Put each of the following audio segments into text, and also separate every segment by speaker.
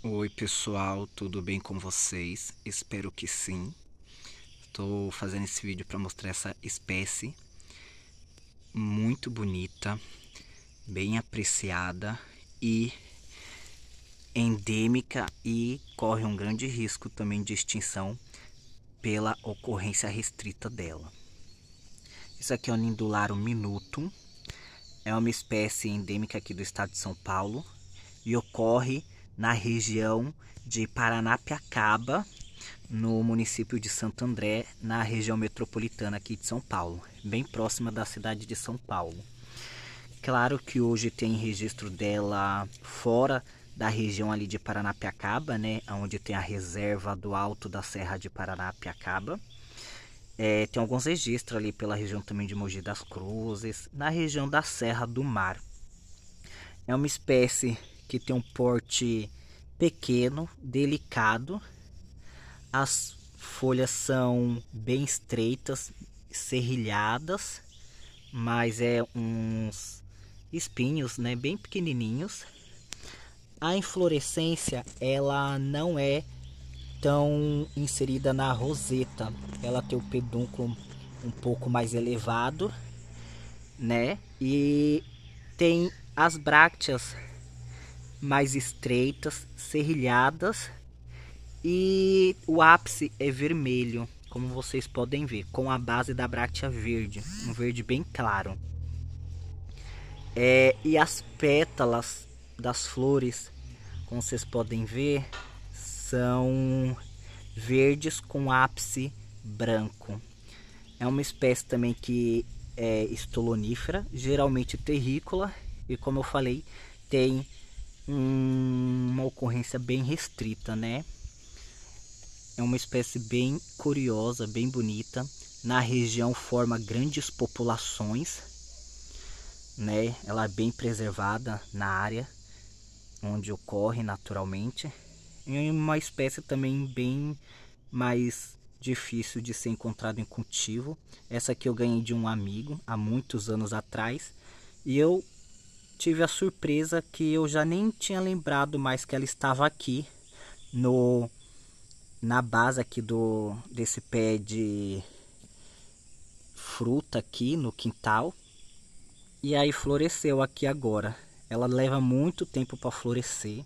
Speaker 1: Oi pessoal, tudo bem com vocês? Espero que sim. Estou fazendo esse vídeo para mostrar essa espécie muito bonita, bem apreciada e endêmica e corre um grande risco também de extinção pela ocorrência restrita dela. Isso aqui é o Nindularo minutum, é uma espécie endêmica aqui do estado de São Paulo e ocorre na região de Paranapiacaba, no município de Santo André, na região metropolitana aqui de São Paulo, bem próxima da cidade de São Paulo. Claro que hoje tem registro dela fora da região ali de Paranapiacaba, né, onde tem a reserva do alto da Serra de Paranapiacaba. É, tem alguns registros ali pela região também de Mogi das Cruzes, na região da Serra do Mar. É uma espécie que tem um porte pequeno, delicado. As folhas são bem estreitas, serrilhadas, mas é uns espinhos, né, bem pequenininhos. A inflorescência, ela não é tão inserida na roseta. Ela tem o pedúnculo um pouco mais elevado, né? E tem as brácteas mais estreitas, serrilhadas e o ápice é vermelho, como vocês podem ver, com a base da bráctea verde, um verde bem claro. É, e as pétalas das flores, como vocês podem ver, são verdes com ápice branco. É uma espécie também que é estolonífera, geralmente terrícola, e como eu falei, tem uma ocorrência bem restrita, né? É uma espécie bem curiosa, bem bonita. Na região forma grandes populações, né? Ela é bem preservada na área onde ocorre naturalmente. E é uma espécie também bem mais difícil de ser encontrado em cultivo. Essa aqui eu ganhei de um amigo há muitos anos atrás e eu tive a surpresa que eu já nem tinha lembrado mais que ela estava aqui no na base aqui do desse pé de fruta aqui no quintal e aí floresceu aqui agora. Ela leva muito tempo para florescer,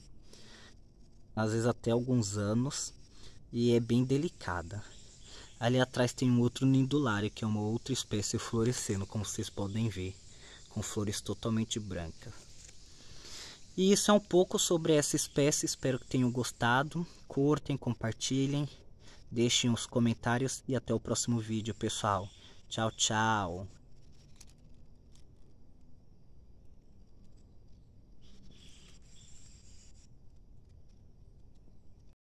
Speaker 1: às vezes até alguns anos, e é bem delicada. Ali atrás tem um outro nindulário, que é uma outra espécie florescendo, como vocês podem ver com flores totalmente brancas. E isso é um pouco sobre essa espécie, espero que tenham gostado. Curtem, compartilhem, deixem os comentários e até o próximo vídeo, pessoal. Tchau, tchau!